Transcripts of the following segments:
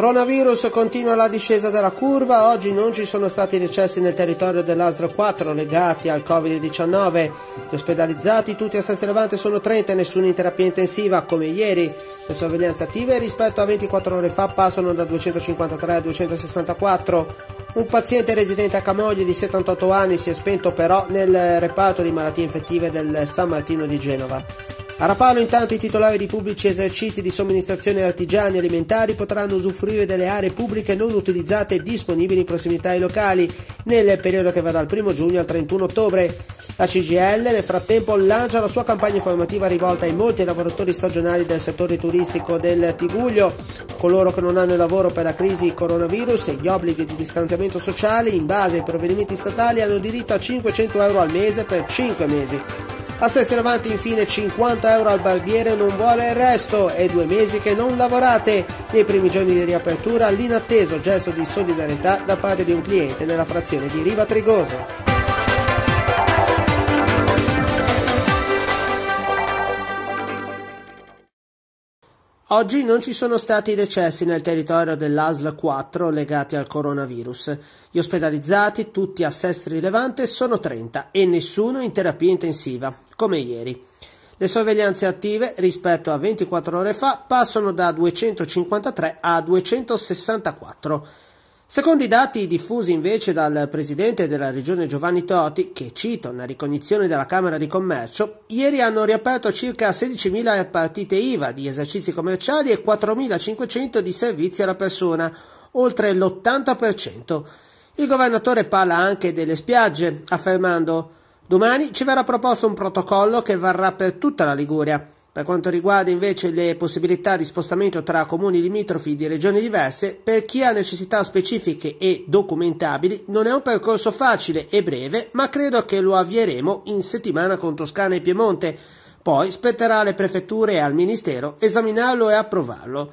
Coronavirus continua la discesa della curva, oggi non ci sono stati decessi nel territorio dell'Asro 4 legati al Covid-19. Gli ospedalizzati tutti a Sestri Levante sono 30 e nessuno in terapia intensiva come ieri. Le sorveglianze attive rispetto a 24 ore fa passano da 253 a 264. Un paziente residente a Camogli di 78 anni si è spento però nel reparto di malattie infettive del San Martino di Genova. A Rapallo intanto i titolari di pubblici esercizi di somministrazione artigiani alimentari potranno usufruire delle aree pubbliche non utilizzate e disponibili in prossimità ai locali nel periodo che va dal 1 giugno al 31 ottobre. La CGL nel frattempo lancia la sua campagna informativa rivolta ai molti lavoratori stagionali del settore turistico del Tiguglio, coloro che non hanno lavoro per la crisi coronavirus e gli obblighi di distanziamento sociale in base ai provvedimenti statali hanno diritto a 500 euro al mese per 5 mesi. A se avanti infine 50 euro al barbiere non vuole il resto e due mesi che non lavorate. Nei primi giorni di riapertura l'inatteso gesto di solidarietà da parte di un cliente nella frazione di Riva Trigoso. Oggi non ci sono stati decessi nel territorio dell'ASL 4 legati al coronavirus. Gli ospedalizzati, tutti a Sestri Levante, sono 30 e nessuno in terapia intensiva, come ieri. Le sorveglianze attive rispetto a 24 ore fa passano da 253 a 264. Secondo i dati diffusi invece dal presidente della regione Giovanni Toti, che cita una ricognizione della Camera di Commercio, ieri hanno riaperto circa 16.000 partite IVA di esercizi commerciali e 4.500 di servizi alla persona, oltre l'80%. Il governatore parla anche delle spiagge, affermando Domani ci verrà proposto un protocollo che varrà per tutta la Liguria. Per quanto riguarda invece le possibilità di spostamento tra comuni limitrofi di regioni diverse, per chi ha necessità specifiche e documentabili non è un percorso facile e breve, ma credo che lo avvieremo in settimana con Toscana e Piemonte. Poi spetterà alle prefetture e al Ministero esaminarlo e approvarlo.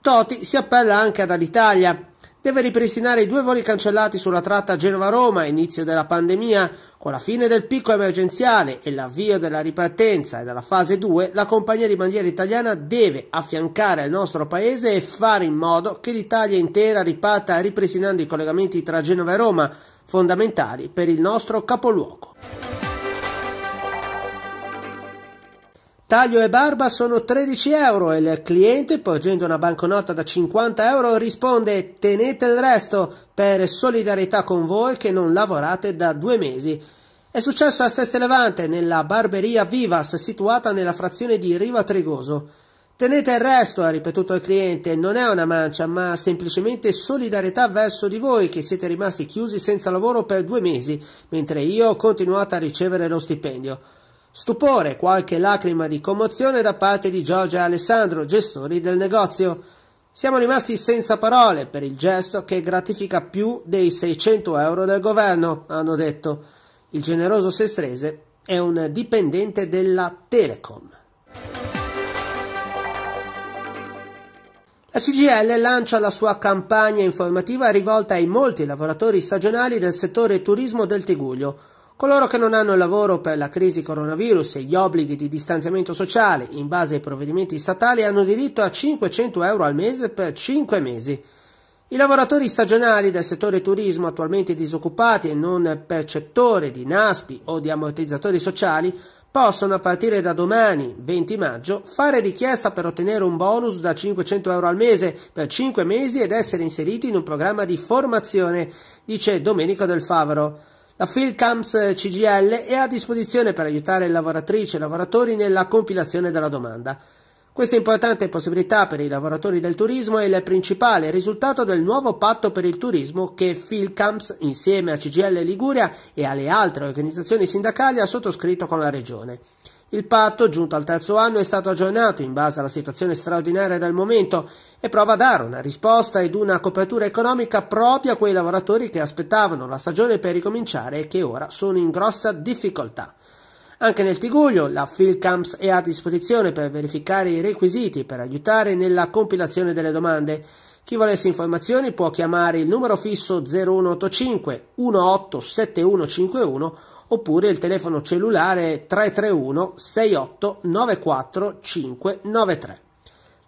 Toti si appella anche all'Italia deve ripristinare i due voli cancellati sulla tratta Genova-Roma a inizio della pandemia. Con la fine del picco emergenziale e l'avvio della ripartenza e della fase 2, la compagnia di bandiera italiana deve affiancare il nostro paese e fare in modo che l'Italia intera riparta ripristinando i collegamenti tra Genova e Roma, fondamentali per il nostro capoluogo. Taglio e barba sono 13 euro e il cliente, porgendo una banconota da 50 euro, risponde tenete il resto per solidarietà con voi che non lavorate da due mesi. È successo a Seste Levante, nella barberia Vivas, situata nella frazione di Riva Tregoso. Tenete il resto, ha ripetuto il cliente, non è una mancia, ma semplicemente solidarietà verso di voi che siete rimasti chiusi senza lavoro per due mesi, mentre io ho continuato a ricevere lo stipendio. Stupore, qualche lacrima di commozione da parte di Giorgia e Alessandro, gestori del negozio. Siamo rimasti senza parole per il gesto che gratifica più dei 600 euro del governo, hanno detto. Il generoso Sestrese è un dipendente della Telecom. La CGL lancia la sua campagna informativa rivolta ai molti lavoratori stagionali del settore turismo del Tiguglio. Coloro che non hanno lavoro per la crisi coronavirus e gli obblighi di distanziamento sociale in base ai provvedimenti statali hanno diritto a 500 euro al mese per 5 mesi. I lavoratori stagionali del settore turismo attualmente disoccupati e non percettori di NASPI o di ammortizzatori sociali possono a partire da domani, 20 maggio, fare richiesta per ottenere un bonus da 500 euro al mese per 5 mesi ed essere inseriti in un programma di formazione, dice Domenico Del Favaro. La Filcams CGL è a disposizione per aiutare lavoratrici e lavoratori nella compilazione della domanda. Questa importante possibilità per i lavoratori del turismo è il principale risultato del nuovo patto per il turismo che Filcamps, insieme a CGL Liguria e alle altre organizzazioni sindacali, ha sottoscritto con la Regione. Il patto, giunto al terzo anno, è stato aggiornato in base alla situazione straordinaria del momento e prova a dare una risposta ed una copertura economica proprio a quei lavoratori che aspettavano la stagione per ricominciare e che ora sono in grossa difficoltà. Anche nel Tiguglio la Filcamps è a disposizione per verificare i requisiti per aiutare nella compilazione delle domande. Chi volesse informazioni può chiamare il numero fisso 0185 187151 oppure il telefono cellulare 331 68 94 593.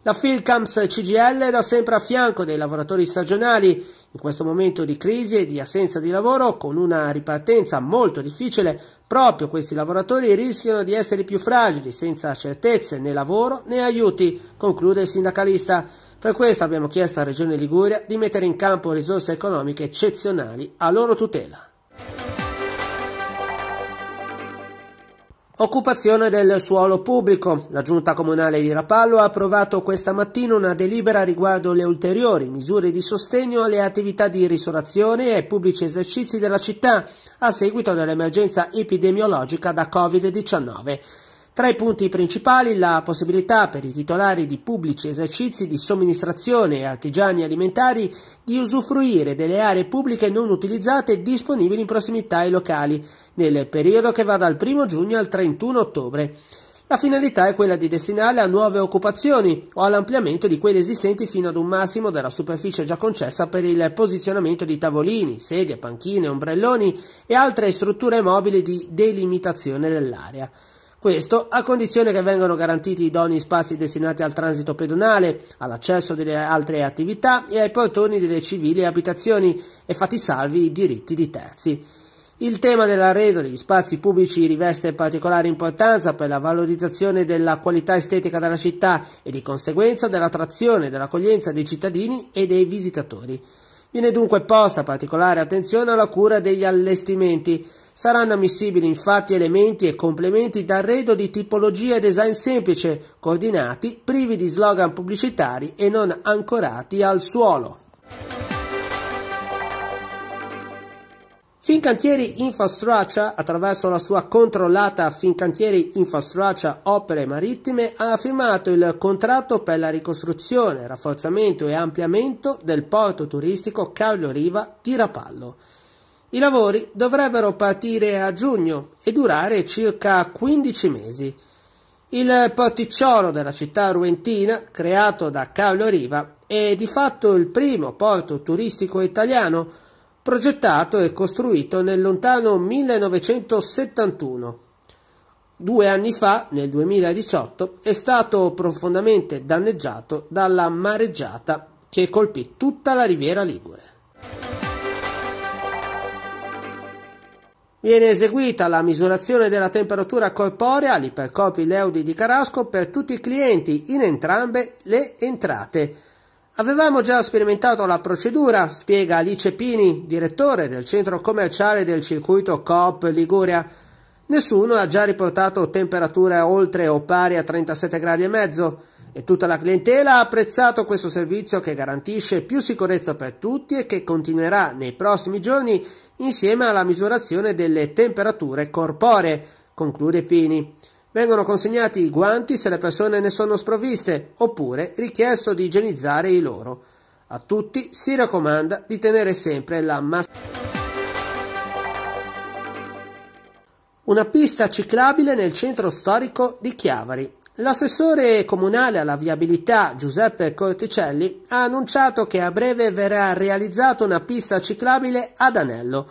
La Filcams CGL è da sempre a fianco dei lavoratori stagionali in questo momento di crisi e di assenza di lavoro con una ripartenza molto difficile. Proprio questi lavoratori rischiano di essere più fragili, senza certezze né lavoro né aiuti, conclude il sindacalista. Per questo abbiamo chiesto alla Regione Liguria di mettere in campo risorse economiche eccezionali a loro tutela. Occupazione del suolo pubblico. La Giunta Comunale di Rapallo ha approvato questa mattina una delibera riguardo le ulteriori misure di sostegno alle attività di ristorazione e pubblici esercizi della città a seguito dell'emergenza epidemiologica da Covid-19. Tra i punti principali la possibilità per i titolari di pubblici esercizi di somministrazione e artigiani alimentari di usufruire delle aree pubbliche non utilizzate e disponibili in prossimità ai locali nel periodo che va dal 1 giugno al 31 ottobre. La finalità è quella di destinarle a nuove occupazioni o all'ampliamento di quelle esistenti fino ad un massimo della superficie già concessa per il posizionamento di tavolini, sedie, panchine, ombrelloni e altre strutture mobili di delimitazione dell'area. Questo a condizione che vengano garantiti idonei spazi destinati al transito pedonale, all'accesso delle altre attività e ai portoni delle civili abitazioni e fatti salvi i diritti di terzi. Il tema dell'arredo degli spazi pubblici riveste particolare importanza per la valorizzazione della qualità estetica della città e di conseguenza dell'attrazione e dell'accoglienza dei cittadini e dei visitatori. Viene dunque posta particolare attenzione alla cura degli allestimenti, Saranno ammissibili infatti elementi e complementi d'arredo di tipologia e design semplice, coordinati, privi di slogan pubblicitari e non ancorati al suolo. Fincantieri Infrastructure, attraverso la sua controllata Fincantieri Infrastructure Opere Marittime, ha firmato il contratto per la ricostruzione, rafforzamento e ampliamento del porto turistico Carlo Riva di Rapallo. I lavori dovrebbero partire a giugno e durare circa 15 mesi. Il porticciolo della città ruentina, creato da Carlo Riva, è di fatto il primo porto turistico italiano progettato e costruito nel lontano 1971. Due anni fa, nel 2018, è stato profondamente danneggiato dalla mareggiata che colpì tutta la riviera Ligure. Viene eseguita la misurazione della temperatura corporea, l'ipercopi Leudi di Carasco, per tutti i clienti in entrambe le entrate. Avevamo già sperimentato la procedura, spiega Alice Pini, direttore del centro commerciale del circuito Coop Liguria. Nessuno ha già riportato temperature oltre o pari a 37 gradi e mezzo e tutta la clientela ha apprezzato questo servizio che garantisce più sicurezza per tutti e che continuerà nei prossimi giorni insieme alla misurazione delle temperature corporee, conclude Pini. Vengono consegnati i guanti se le persone ne sono sprovviste, oppure richiesto di igienizzare i loro. A tutti si raccomanda di tenere sempre la mascherina. Una pista ciclabile nel centro storico di Chiavari. L'assessore comunale alla viabilità Giuseppe Corticelli ha annunciato che a breve verrà realizzata una pista ciclabile ad Anello.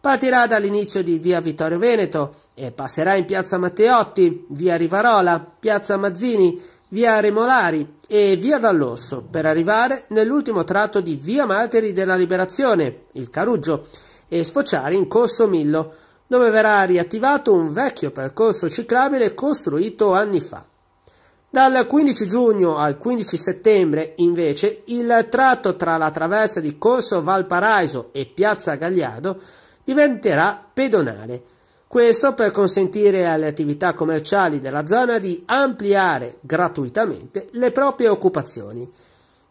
Partirà dall'inizio di via Vittorio Veneto e passerà in piazza Matteotti, via Rivarola, piazza Mazzini, via Remolari e via Dall'Orso per arrivare nell'ultimo tratto di via Martiri della Liberazione, il Caruggio, e sfociare in Corso Millo, dove verrà riattivato un vecchio percorso ciclabile costruito anni fa. Dal 15 giugno al 15 settembre, invece, il tratto tra la traversa di Corso Valparaiso e Piazza Gagliardo diventerà pedonale. Questo per consentire alle attività commerciali della zona di ampliare gratuitamente le proprie occupazioni.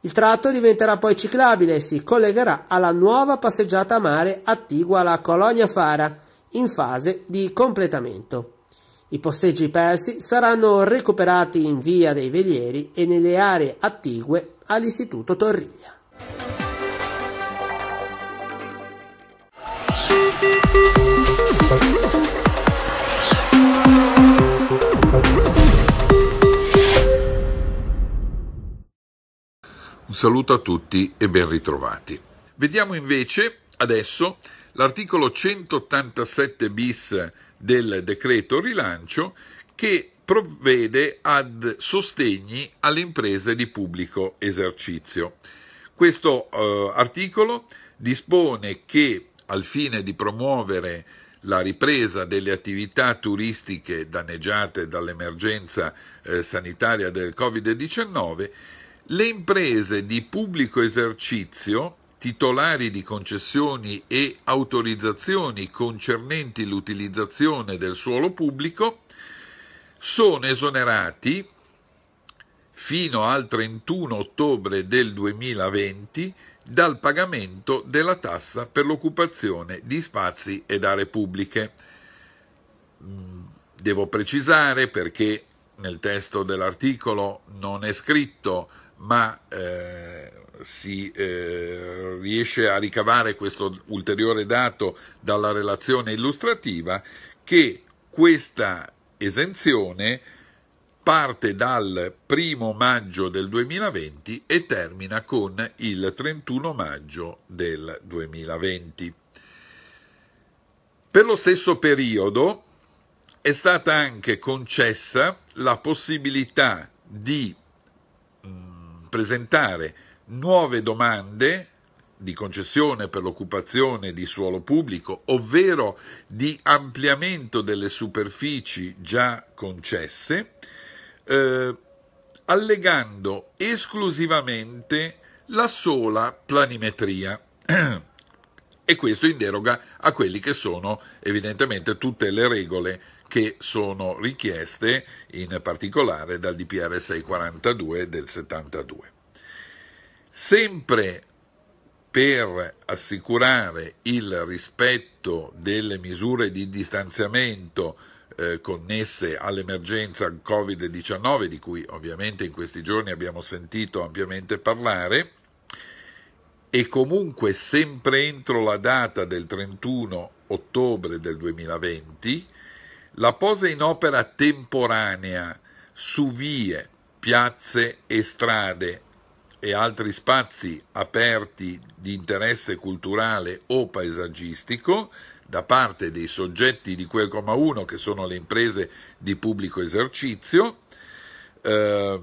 Il tratto diventerà poi ciclabile e si collegherà alla nuova passeggiata a mare attigua alla Colonia Fara, in fase di completamento. I posteggi persi saranno recuperati in via dei Velieri e nelle aree attigue all'Istituto Torriglia. Un saluto a tutti e ben ritrovati. Vediamo invece adesso l'articolo 187 bis del decreto rilancio che provvede ad sostegni alle imprese di pubblico esercizio. Questo eh, articolo dispone che al fine di promuovere la ripresa delle attività turistiche danneggiate dall'emergenza eh, sanitaria del Covid-19, le imprese di pubblico esercizio titolari di concessioni e autorizzazioni concernenti l'utilizzazione del suolo pubblico sono esonerati fino al 31 ottobre del 2020 dal pagamento della tassa per l'occupazione di spazi ed aree pubbliche. Mm, devo precisare perché nel testo dell'articolo non è scritto ma eh, si eh, riesce a ricavare questo ulteriore dato dalla relazione illustrativa che questa esenzione parte dal 1 maggio del 2020 e termina con il 31 maggio del 2020. Per lo stesso periodo è stata anche concessa la possibilità di mh, mm, presentare nuove domande di concessione per l'occupazione di suolo pubblico, ovvero di ampliamento delle superfici già concesse, eh, allegando esclusivamente la sola planimetria. e questo in deroga a quelli che sono evidentemente tutte le regole che sono richieste in particolare dal DPR 642 del 72 sempre per assicurare il rispetto delle misure di distanziamento eh, connesse all'emergenza Covid-19, di cui ovviamente in questi giorni abbiamo sentito ampiamente parlare, e comunque sempre entro la data del 31 ottobre del 2020, la posa in opera temporanea su vie, piazze e strade e altri spazi aperti di interesse culturale o paesaggistico da parte dei soggetti di quel al comma 1, che sono le imprese di pubblico esercizio, eh,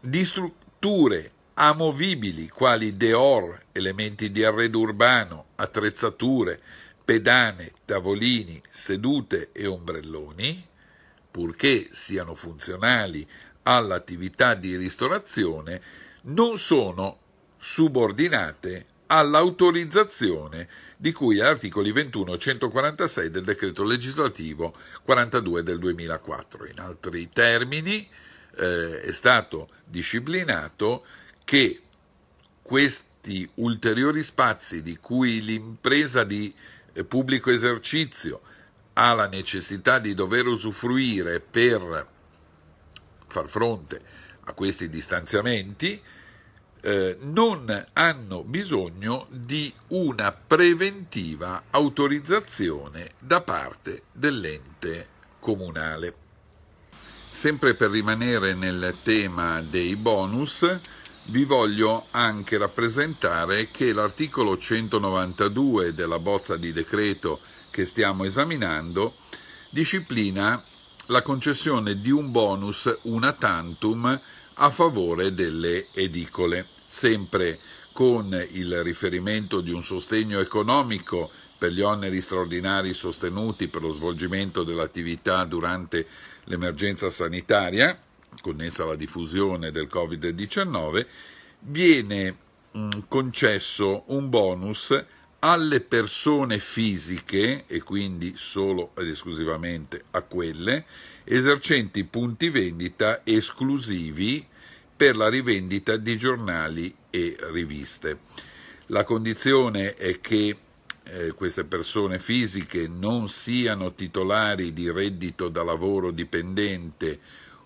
di strutture amovibili quali deor, elementi di arredo urbano, attrezzature, pedane, tavolini, sedute e ombrelloni, purché siano funzionali all'attività di ristorazione non sono subordinate all'autorizzazione di cui articoli 21 e 146 del decreto legislativo 42 del 2004. In altri termini eh, è stato disciplinato che questi ulteriori spazi di cui l'impresa di eh, pubblico esercizio ha la necessità di dover usufruire per far fronte a questi distanziamenti, eh, non hanno bisogno di una preventiva autorizzazione da parte dell'ente comunale. Sempre per rimanere nel tema dei bonus, vi voglio anche rappresentare che l'articolo 192 della bozza di decreto che stiamo esaminando disciplina la concessione di un bonus una tantum a favore delle edicole, sempre con il riferimento di un sostegno economico per gli oneri straordinari sostenuti per lo svolgimento dell'attività durante l'emergenza sanitaria connessa alla diffusione del Covid-19, viene concesso un bonus alle persone fisiche, e quindi solo ed esclusivamente a quelle, esercenti punti vendita esclusivi per la rivendita di giornali e riviste. La condizione è che eh, queste persone fisiche non siano titolari di reddito da lavoro dipendente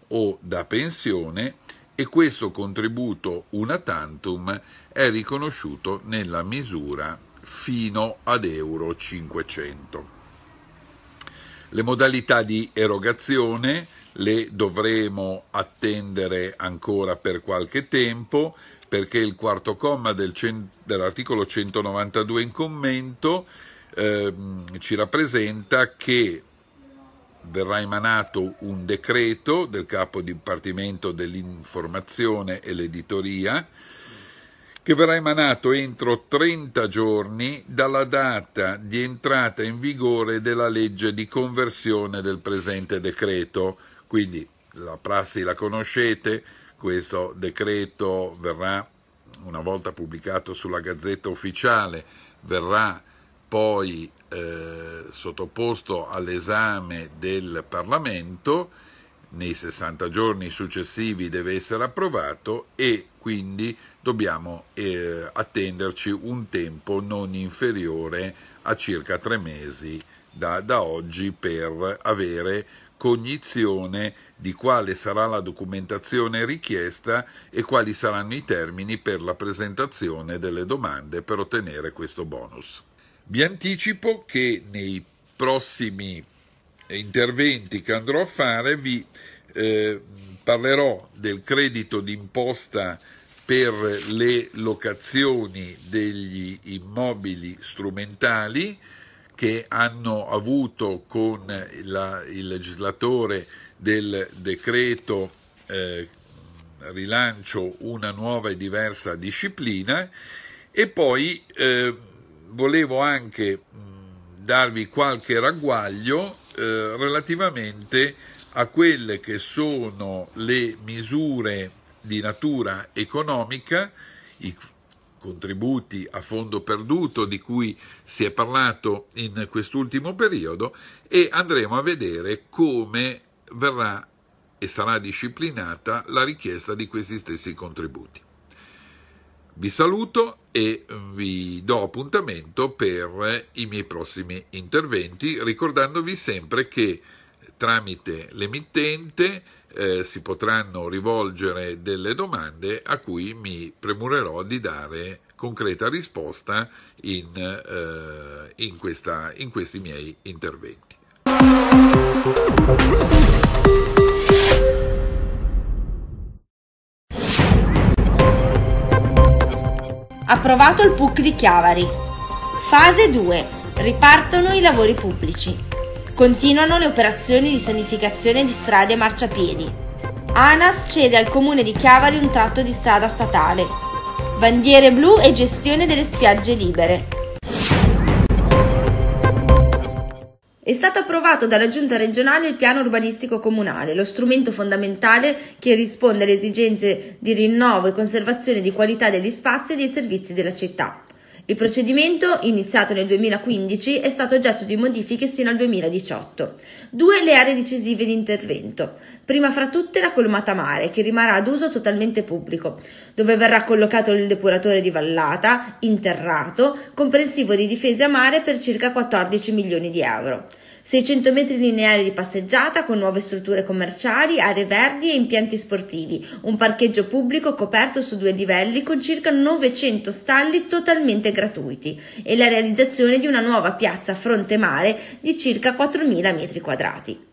o da pensione e questo contributo una tantum è riconosciuto nella misura fino ad euro 500. Le modalità di erogazione le dovremo attendere ancora per qualche tempo perché il quarto comma del cent- dell'articolo 192 in commento eh, ci rappresenta che verrà emanato un decreto del capo dipartimento dell'informazione e l'editoria che verrà emanato entro 30 giorni dalla data di entrata in vigore della legge di conversione del presente decreto. Quindi la prassi la conoscete, questo decreto verrà, una volta pubblicato sulla Gazzetta Ufficiale, verrà poi eh, sottoposto all'esame del Parlamento nei 60 giorni successivi deve essere approvato e quindi dobbiamo eh, attenderci un tempo non inferiore a circa tre mesi da, da oggi per avere cognizione di quale sarà la documentazione richiesta e quali saranno i termini per la presentazione delle domande per ottenere questo bonus. Vi anticipo che nei prossimi interventi che andrò a fare vi eh, parlerò del credito d'imposta per le locazioni degli immobili strumentali che hanno avuto con la, il legislatore del decreto eh, rilancio una nuova e diversa disciplina e poi eh, volevo anche mh, darvi qualche ragguaglio eh, relativamente a quelle che sono le misure di natura economica, i contributi a fondo perduto di cui si è parlato in quest'ultimo periodo e andremo a vedere come verrà e sarà disciplinata la richiesta di questi stessi contributi. Vi saluto e vi do appuntamento per i miei prossimi interventi, ricordandovi sempre che tramite l'emittente eh, si potranno rivolgere delle domande a cui mi premurerò di dare concreta risposta in, eh, in, questa, in questi miei interventi. Approvato il PUC di Chiavari. Fase 2. Ripartono i lavori pubblici. Continuano le operazioni di sanificazione di strade e marciapiedi. ANAS cede al comune di Chiavari un tratto di strada statale. Bandiere blu e gestione delle spiagge libere. È stato approvato dalla Giunta regionale il piano urbanistico comunale, lo strumento fondamentale che risponde alle esigenze di rinnovo e conservazione di qualità degli spazi e dei servizi della città. Il procedimento, iniziato nel 2015, è stato oggetto di modifiche sino al 2018. Due le aree decisive di intervento. Prima fra tutte la colmata mare, che rimarrà ad uso totalmente pubblico, dove verrà collocato il depuratore di vallata, interrato, comprensivo di difese a mare per circa 14 milioni di euro. 600 metri lineari di passeggiata con nuove strutture commerciali, aree verdi e impianti sportivi, un parcheggio pubblico coperto su due livelli con circa 900 stalli totalmente gratuiti gratuiti e la realizzazione di una nuova piazza a fronte mare di circa 4.000 metri quadrati.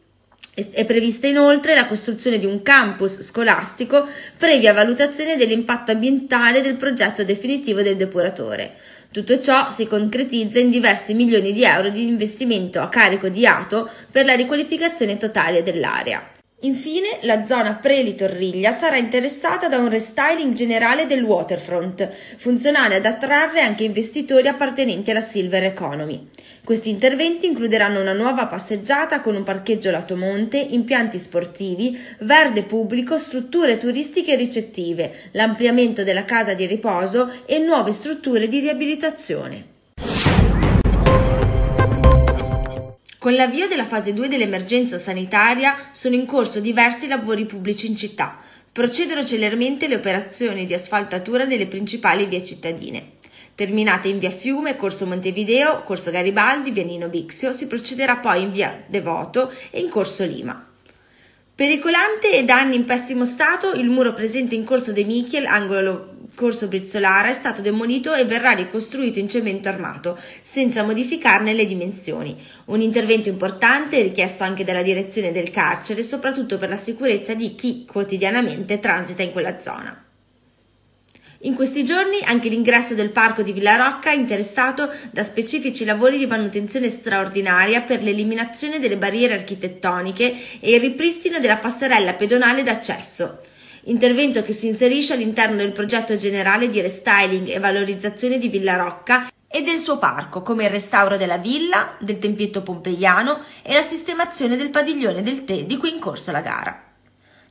È prevista inoltre la costruzione di un campus scolastico previa valutazione dell'impatto ambientale del progetto definitivo del depuratore. Tutto ciò si concretizza in diversi milioni di euro di investimento a carico di ATO per la riqualificazione totale dell'area. Infine, la zona pre-litorriglia sarà interessata da un restyling generale del waterfront, funzionale ad attrarre anche investitori appartenenti alla Silver Economy. Questi interventi includeranno una nuova passeggiata con un parcheggio lato monte, impianti sportivi, verde pubblico, strutture turistiche ricettive, l'ampliamento della casa di riposo e nuove strutture di riabilitazione. Con l'avvio della fase 2 dell'emergenza sanitaria sono in corso diversi lavori pubblici in città. Procedono celermente le operazioni di asfaltatura delle principali vie cittadine. Terminate in via Fiume, Corso Montevideo, Corso Garibaldi, via Nino Bixio, si procederà poi in via Devoto e in Corso Lima. Pericolante e da anni in pessimo stato il muro presente in Corso De Michiel, angolo Corso Brizzolara è stato demolito e verrà ricostruito in cemento armato, senza modificarne le dimensioni. Un intervento importante richiesto anche dalla direzione del carcere, soprattutto per la sicurezza di chi quotidianamente transita in quella zona. In questi giorni anche l'ingresso del parco di Villarocca è interessato da specifici lavori di manutenzione straordinaria per l'eliminazione delle barriere architettoniche e il ripristino della passerella pedonale d'accesso intervento che si inserisce all'interno del progetto generale di restyling e valorizzazione di Villa Rocca e del suo parco, come il restauro della villa, del tempietto pompeiano e la sistemazione del padiglione del tè di cui è in corso la gara.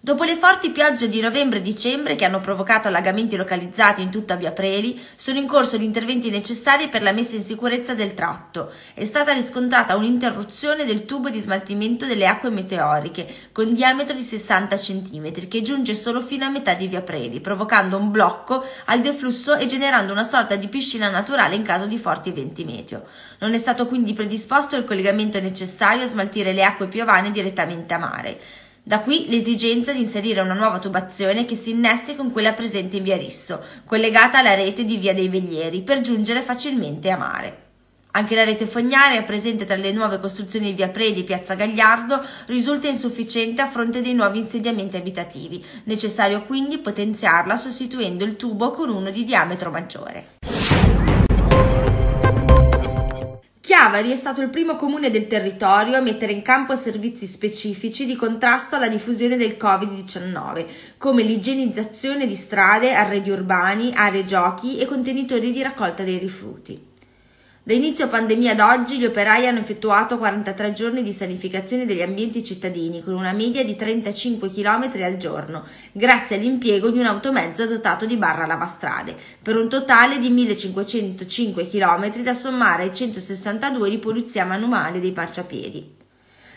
Dopo le forti piogge di novembre e dicembre che hanno provocato allagamenti localizzati in tutta via Preli, sono in corso gli interventi necessari per la messa in sicurezza del tratto. È stata riscontrata un'interruzione del tubo di smaltimento delle acque meteoriche, con diametro di 60 cm, che giunge solo fino a metà di via Preli, provocando un blocco al deflusso e generando una sorta di piscina naturale in caso di forti eventi meteo. Non è stato quindi predisposto il collegamento necessario a smaltire le acque piovane direttamente a mare. Da qui l'esigenza di inserire una nuova tubazione che si innesti con quella presente in via Risso, collegata alla rete di via dei Veglieri, per giungere facilmente a mare. Anche la rete fognaria, presente tra le nuove costruzioni di via Predi e piazza Gagliardo, risulta insufficiente a fronte dei nuovi insediamenti abitativi, necessario quindi potenziarla sostituendo il tubo con uno di diametro maggiore. Chiavari è stato il primo comune del territorio a mettere in campo servizi specifici di contrasto alla diffusione del Covid-19, come l'igienizzazione di strade, arredi urbani, aree giochi e contenitori di raccolta dei rifiuti. Da inizio pandemia ad oggi gli operai hanno effettuato 43 giorni di sanificazione degli ambienti cittadini con una media di 35 km al giorno, grazie all'impiego di un automezzo dotato di barra lavastrade, per un totale di 1505 km da sommare ai 162 di pulizia manuale dei marciapiedi.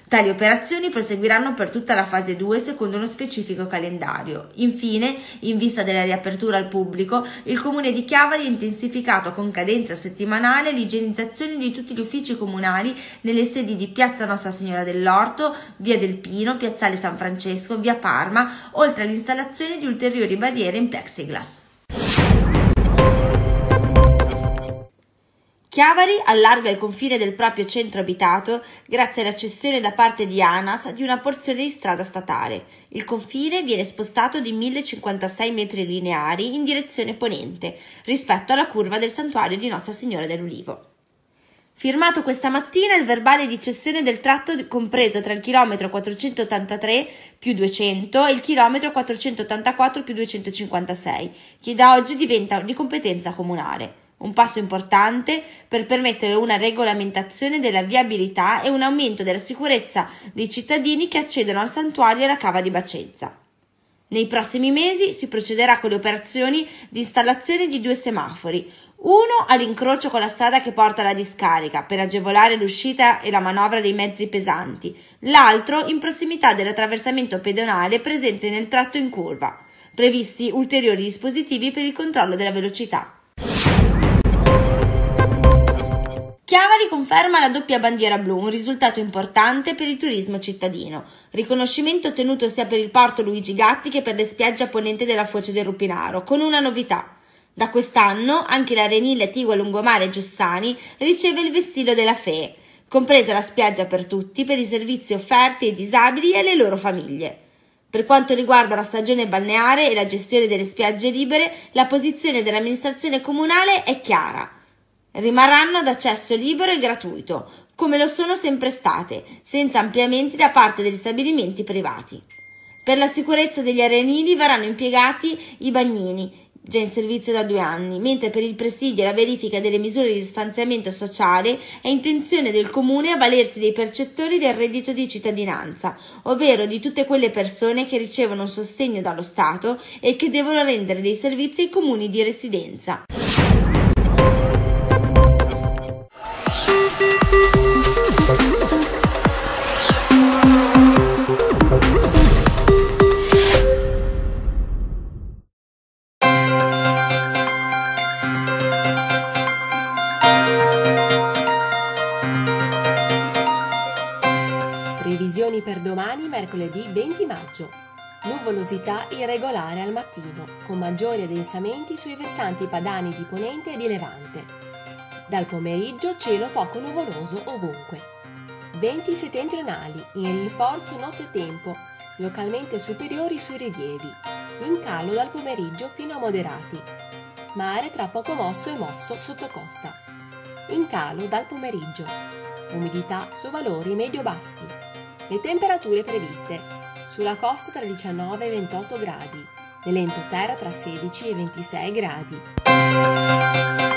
Tali operazioni proseguiranno per tutta la fase 2 secondo uno specifico calendario. Infine, in vista della riapertura al pubblico, il comune di Chiavari ha intensificato con cadenza settimanale l'igienizzazione di tutti gli uffici comunali nelle sedi di Piazza Nostra Signora dell'Orto, Via del Pino, Piazzale San Francesco, Via Parma, oltre all'installazione di ulteriori barriere in plexiglass. Chiavari allarga il confine del proprio centro abitato grazie alla cessione da parte di ANAS di una porzione di strada statale. Il confine viene spostato di 1056 metri lineari in direzione ponente rispetto alla curva del santuario di Nostra Signora dell'Ulivo. Firmato questa mattina il verbale di cessione del tratto compreso tra il chilometro 483 più 200 e il chilometro 484 più 256, che da oggi diventa di competenza comunale un passo importante per permettere una regolamentazione della viabilità e un aumento della sicurezza dei cittadini che accedono al santuario e alla cava di Bacenza. Nei prossimi mesi si procederà con le operazioni di installazione di due semafori, uno all'incrocio con la strada che porta alla discarica per agevolare l'uscita e la manovra dei mezzi pesanti, l'altro in prossimità dell'attraversamento pedonale presente nel tratto in curva, previsti ulteriori dispositivi per il controllo della velocità. Chiavari conferma la doppia bandiera blu, un risultato importante per il turismo cittadino. Riconoscimento ottenuto sia per il porto Luigi Gatti che per le spiagge a ponente della foce del Rupinaro, con una novità. Da quest'anno anche l'arenile Tigua Lungomare Giussani riceve il vestito della FE, compresa la spiaggia per tutti per i servizi offerti ai disabili e alle loro famiglie. Per quanto riguarda la stagione balneare e la gestione delle spiagge libere, la posizione dell'amministrazione comunale è chiara rimarranno ad accesso libero e gratuito, come lo sono sempre state, senza ampliamenti da parte degli stabilimenti privati. Per la sicurezza degli arenili verranno impiegati i bagnini, già in servizio da due anni, mentre per il presidio e la verifica delle misure di distanziamento sociale è intenzione del Comune avvalersi dei percettori del reddito di cittadinanza, ovvero di tutte quelle persone che ricevono sostegno dallo Stato e che devono rendere dei servizi ai comuni di residenza. Previsioni per domani, mercoledì 20 maggio. Nuvolosità irregolare al mattino, con maggiori addensamenti sui versanti padani di ponente e di levante. Dal pomeriggio cielo poco nuvoloso ovunque. Venti settentrionali, in rinforzo nottetempo, localmente superiori sui rilievi, in calo dal pomeriggio fino a moderati. Mare tra poco mosso e mosso sotto costa. In calo dal pomeriggio. Umidità su valori medio-bassi. Le temperature previste. Sulla costa tra 19 e 28 gradi, nell'entroterra tra 16 e 26 gradi.